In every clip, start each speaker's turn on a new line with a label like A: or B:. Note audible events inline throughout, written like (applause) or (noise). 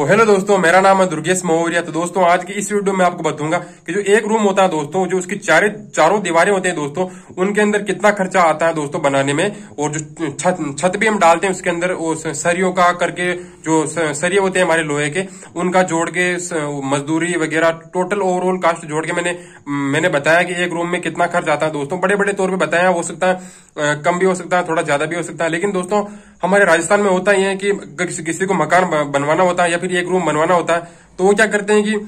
A: तो हेलो दोस्तों मेरा नाम है दुर्गेश महोरिया तो दोस्तों आज की इस वीडियो में आपको बताऊंगा कि जो एक रूम होता है दोस्तों जो उसकी चारे चारों दीवारें होते हैं दोस्तों उनके अंदर कितना खर्चा आता है दोस्तों बनाने में और जो छत छत भी हम डालते हैं उसके अंदर सरियों का करके जो सरिये होते हैं हमारे लोहे के उनका जोड़ के मजदूरी वगैरह टोटल ओवरऑल कास्ट जोड़ के मैंने मैंने बताया कि एक रूम में कितना खर्च आता है दोस्तों बड़े बड़े तौर पर बताया हो सकता है कम भी हो सकता है थोड़ा ज्यादा भी हो सकता है लेकिन दोस्तों हमारे राजस्थान में होता ही है कि किसी को मकान बनवाना होता है या फिर एक रूम बनवाना होता है तो वो क्या करते हैं कि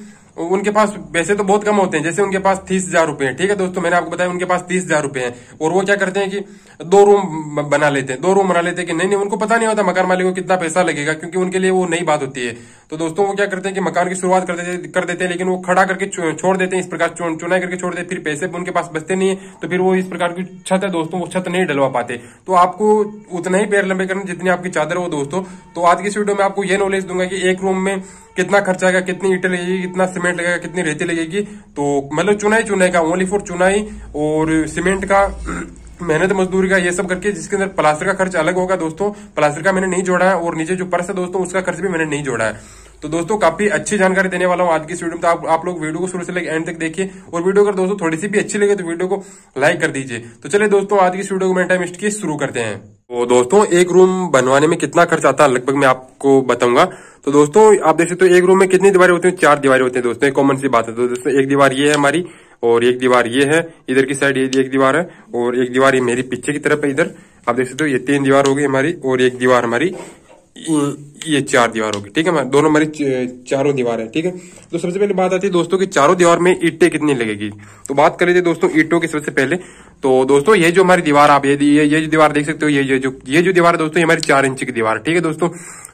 A: उनके पास पैसे तो बहुत कम होते हैं जैसे उनके पास तीस हजार रुपए हैं ठीक है दोस्तों मैंने आपको बताया उनके पास तीस हजार रुपए हैं और वो क्या करते हैं कि दो रूम बना लेते हैं दो रूम बना लेते हैं कि नहीं नहीं उनको पता नहीं होता मकान मालिक को कितना पैसा लगेगा क्योंकि उनके लिए वो नई बात होती है तो दोस्तों वो क्या करते हैं कि मकान की शुरुआत कर देते कर देते हैं लेकिन वो खड़ा करके छोड़ देते हैं इस प्रकार चुनाई करके छोड़ देते फिर पैसे भी उनके पास बचते नहीं है तो फिर वो इस प्रकार की छत है दोस्तों वो छत नहीं डलवा पाते तो आपको उतना ही पैर लंबे करना जितनी आपकी चादर हो दोस्तों तो आज की इस वीडियो में आपको ये नॉलेज दूंगा कि एक रूम में कितना खर्चा आएगा कितनी ईटे लगेगी कितना सीमेंट लगेगा कितनी रेती लगेगी तो मतलब चुनाई चुनाई का ओनली फॉर चुनाई और सीमेंट का (clears throat) मेहनत मजदूरी का ये सब करके जिसके अंदर प्लास्टर का खर्च अलग होगा दोस्तों प्लास्टर का मैंने नहीं जोड़ा है और नीचे जो पर्स है दोस्तों उसका खर्च भी मैंने नहीं जोड़ा है तो दोस्तों काफी अच्छी जानकारी देने वाला हूँ आज की वीडियो में तो आप, आप लोग वीडियो को शुरू से लेकर एंड तक देखिए और वीडियो अगर दोस्तों थोड़ी सी भी अच्छी लगे तो वीडियो को लाइक कर दीजिए तो चलिए दोस्तों आज की वीडियो को मैं टाइम की शुरू करते हैं तो दोस्तों एक रूम बनवाने में कितना खर्च आता है लगभग मैं आपको बताऊंगा तो दोस्तों आप देख सकते हो एक रूम में कितनी दीवारें होती हैं चार दीवारें होती हैं दोस्तों एक कॉमन सी बात है तो दोस्तों एक दीवार ये है हमारी और एक दीवार ये है इधर की साइड ये एक दीवार है और एक दीवार ये मेरी पीछे की तरफ है इधर आप देख सकते हो ये तीन दीवार हो गई हमारी और एक दीवार हमारी ये चार दीवार होगी ठीक है मैं दोनों हमारी चारों दीवार है ठीक है तो सबसे पहले बात आती है दोस्तों की चारों दीवार में ईटे कितनी लगेगी तो बात करें थे दोस्तों ईटों की सबसे पहले तो दोस्तों ये जो हमारी दीवार आप ये ये, ये जो दीवार देख सकते हो ये ये जो ये जो दीवार है दोस्तों ये हमारी चार इंच की दीवार ठीक है दोस्तों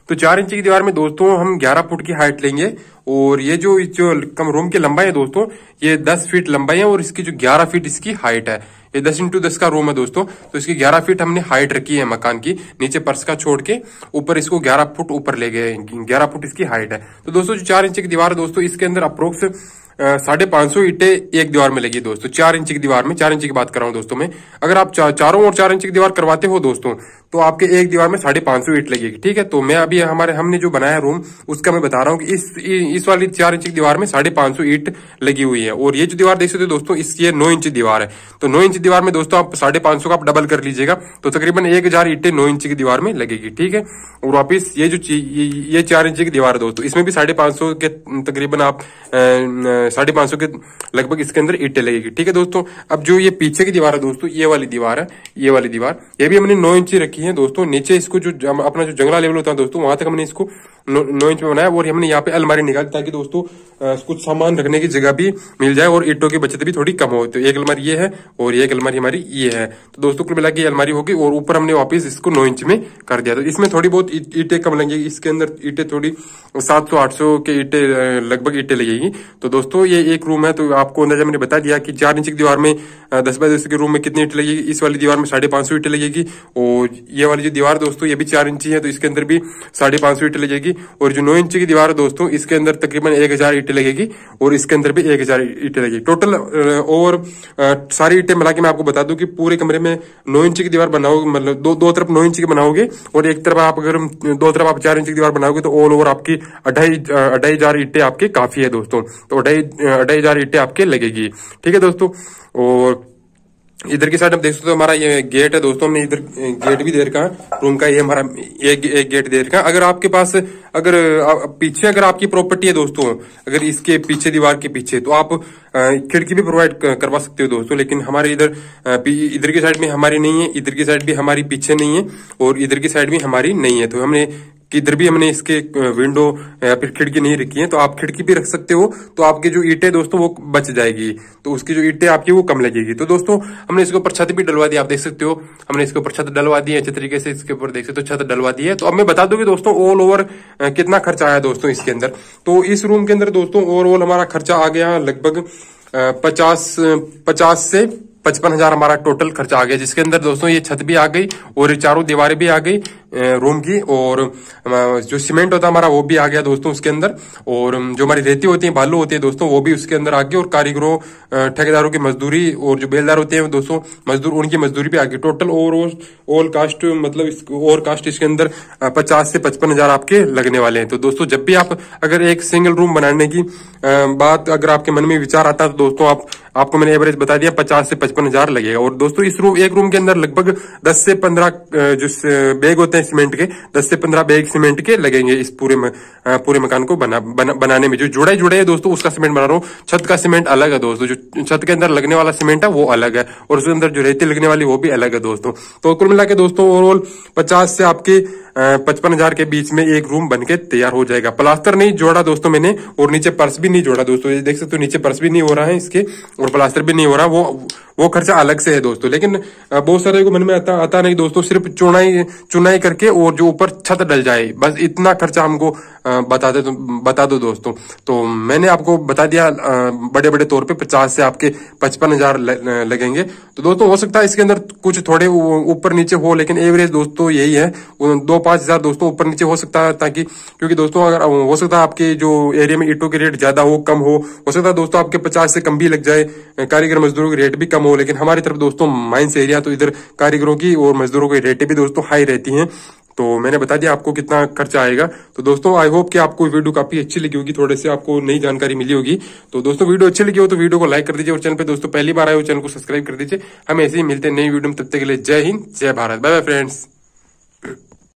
A: तो चार इंच की दीवार में दोस्तों हम ग्यारह फुट की हाइट लेंगे और ये जो जो कम रूम की लंबाई है दोस्तों ये दस फीट लंबाई है और इसकी जो ग्यारह फीट इसकी हाइट है ये दस इंटू दस का रूम है दोस्तों तो इसकी ग्यारह फीट हमने हाइट रखी है मकान की नीचे पर्स का छोड़ के ऊपर इसको ग्यारह फुट ऊपर ले गए ग्यारह फुट इसकी हाइट है तो दोस्तों जो चार इंच की दीवार है दोस्तों इसके अंदर अप्रोक्स साढ़े पांच सौ ईटे एक दीवार में लगी दोस्तों चार इंच की दीवार में चार इंच की बात कर रहा हूँ दोस्तों में अगर आप चा, चारों और चार इंच की दीवार करवाते हो दोस्तों तो आपके एक दीवार में साढ़े पांच सौ ईट लगेगी ठीक है तो मैं अभी हमारे हमने जो बनाया रूम उसका मैं बता रहा हूँ कि इस इस वाली चार इंच की दीवार में साढ़े पांच सौ ईट लगी हुई है और ये जो दीवार देख सकते हो दोस्तों इसकी ये नौ इंच दीवार है तो नौ इंच दीवार में दोस्तों आप साढ़े पांच सौ का आप डबल कर लीजिएगा तो तकरीबन एक हजार ईटे नौ इंच की दीवार में लगेगी ठीक है और वापिस ये जो ये चार इंच की दीवार है दोस्तों इसमें भी साढ़े पांच सौ के तकरीबन आप साढ़े पांच सौ के लगभग इसके अंदर ईटे लगेगी ठीक है दोस्तों अब जो ये पीछे की दीवार है दोस्तों ये वाली दीवार है ये वाली दीवार ये भी हमने नौ इंची रखी की है दोस्तों नीचे इसको जो अपना जो जंगला लेवल होता है दोस्तों वहां तक हमने इसको नौ इंच में बनाया और हमने यहाँ पे अलमारी निकाली ताकि दोस्तों कुछ सामान रखने की जगह भी मिल जाए और ईटों की बचत भी थोड़ी कम हो तो एक अलमारी ये है और एक अलमारी हमारी ये है तो दोस्तों कुल मिला के अलमारी होगी और ऊपर हमने वापस इसको नौ इंच में कर दिया तो इसमें थोड़ी बहुत ईटे कम लगेगी इसके अंदर ईटे थोड़ी सात सौ आठ सौ के ईटे लगभग ईटे लगेगी तो दोस्तों ये एक रूम है तो आपको अंदाजा मैंने बता दिया कि चार इंच की दीवार में दस बाय दस के रूम में कितनी ईट लगेगी इस वाली दीवार में साढ़े पांच सौ ईटे लगेगी और ये वाली जो दीवार दोस्तों ये भी चार इंची है तो इसके अंदर भी साढ़े पांच सौ ईटे लगेगी और जो नौ इंच की दीवार है दोस्तों इसके अंदर तकरीबन एक हजार ईटे लगेगी और इसके अंदर भी एक हजार ईटे लगेगी टोटल और सारी ईटे मिला के मैं आपको बता दूं कि पूरे कमरे में नौ इंच की दीवार बनाओगे मतलब दो दो तरफ नौ इंच की बनाओगे और एक तरफ आप अगर दो तरफ आप चार इंच की दीवार बनाओगे तो ऑल ओवर आपकी अढ़ाई अढ़ाई हजार ईटे आपके काफी है दोस्तों तो अढ़ाई अढ़ाई हजार ईटे आपके लगेगी ठीक है दोस्तों और इधर की साइड आप देख सकते हो हमारा ये गेट है दोस्तों हमने इधर गेट भी दे रखा है रूम का ये हमारा एक, एक गेट दे रखा है अगर आपके पास अगर पीछे अगर आपकी प्रॉपर्टी है दोस्तों अगर इसके पीछे दीवार के पीछे तो आप खिड़की भी प्रोवाइड करवा सकते हो दोस्तों लेकिन हमारे इधर इधर की साइड में हमारी नहीं है इधर की साइड भी हमारी पीछे नहीं है और इधर की साइड भी हमारी नहीं है तो हमने कि इधर भी हमने इसके विंडो या फिर खिड़की नहीं रखी है तो आप खिड़की भी रख सकते हो तो आपकी जो ईटे दोस्तों वो बच जाएगी तो उसकी जो ईटे आपकी वो कम लगेगी तो दोस्तों हमने इसके ऊपर छत भी डलवा दी आप देख सकते हो हमने इसके ऊपर छत डलवा दी है अच्छे तरीके से इसके ऊपर देख सकते हो छत डलवा दी है तो अब मैं बता दूंगी दोस्तों ऑल ओवर कितना खर्चा आया दोस्तों इसके अंदर तो इस रूम के अंदर दोस्तों ओवरऑल हमारा खर्चा आ गया लगभग पचास पचास से पचपन हजार हमारा टोटल खर्चा आ गया जिसके अंदर दोस्तों ये छत भी आ गई और चारों दीवारें भी आ गई रूम की और जो सीमेंट होता है हमारा वो भी आ गया दोस्तों उसके अंदर और जो हमारी रेती होती है बालू होती है दोस्तों वो भी उसके अंदर आ गई और कारीगरों ठेकेदारों की मजदूरी और जो बेलदार होते हैं दोस्तों मजदूर उनकी मजदूरी भी आ गई टोटल ओवरऑल ऑल कास्ट मतलब और कास्ट इसके अंदर पचास से पचपन हजार आपके लगने वाले हैं तो दोस्तों जब भी आप अगर एक सिंगल रूम बनाने की बात अगर आपके मन में विचार आता है तो दोस्तों आप आपको मैंने एवरेज बता दिया पचास से पचपन हजार लगेगा और दोस्तों इस रूम एक रूम के अंदर लगभग दस से पंद्रह जो बैग होते हैं हैं सीमेंट के दस से पंद्रह बैग सीमेंट के लगेंगे इस पूरे म, आ, पूरे मकान को बना, बना बनाने में जो जुड़े जुड़ा है दोस्तों उसका सीमेंट बना रहा हूँ छत का सीमेंट अलग है दोस्तों जो छत के अंदर लगने वाला सीमेंट है वो अलग है और उसके अंदर जो रेती लगने वाली वो भी अलग है दोस्तों तो कुल मिला दोस्तों ओवरऑल पचास से आपके पचपन हजार के बीच में एक रूम बन के तैयार हो जाएगा प्लास्टर नहीं जोड़ा दोस्तों मैंने और नीचे पर्स भी नहीं जोड़ा दोस्तों ये देख सकते हो नीचे पर्स भी नहीं हो रहा है इसके और प्लास्टर भी नहीं हो रहा वो वो खर्चा अलग से है दोस्तों लेकिन बहुत सारे को मन में आता आता नहीं दोस्तों सिर्फ चुनाई चुनाई करके और जो ऊपर छत डल जाए बस इतना खर्चा हमको बता दे तो- बता दो दोस्तों तो मैंने आपको बता दिया बड़े बड़े तौर पे पचास से आपके पचपन हजार लगेंगे तो दोस्तों हो सकता है इसके अंदर कुछ थोड़े ऊपर नीचे हो लेकिन एवरेज दोस्तों यही है दो पांच हजार दोस्तों ऊपर नीचे हो सकता है ताकि क्योंकि दोस्तों अगर हो सकता है आपके जो एरिया में ईटों के रेट ज्यादा हो कम हो हो सकता है दोस्तों आपके पचास से कम भी लग जाए कारीगर मजदूरों के रेट भी कम हो लेकिन हमारी तरफ दोस्तों माइंस एरिया तो इधर कारीगरों की और मजदूरों की रेटें भी दोस्तों हाई रहती हैं तो मैंने बता दिया आपको कितना खर्चा आएगा तो दोस्तों आई होप कि आपको वीडियो काफी अच्छी लगी होगी थोड़े से आपको नई जानकारी मिली होगी तो दोस्तों वीडियो अच्छी लगी हो तो वीडियो को लाइक कर दीजिए और चैनल पर दोस्तों पहली बार आए हो चैनल को सब्सक्राइब कर दीजिए हम ऐसे ही मिलते हैं नई वीडियो में तब तक के लिए जय हिंद जय भारत बाय बाय फ्रेंड्स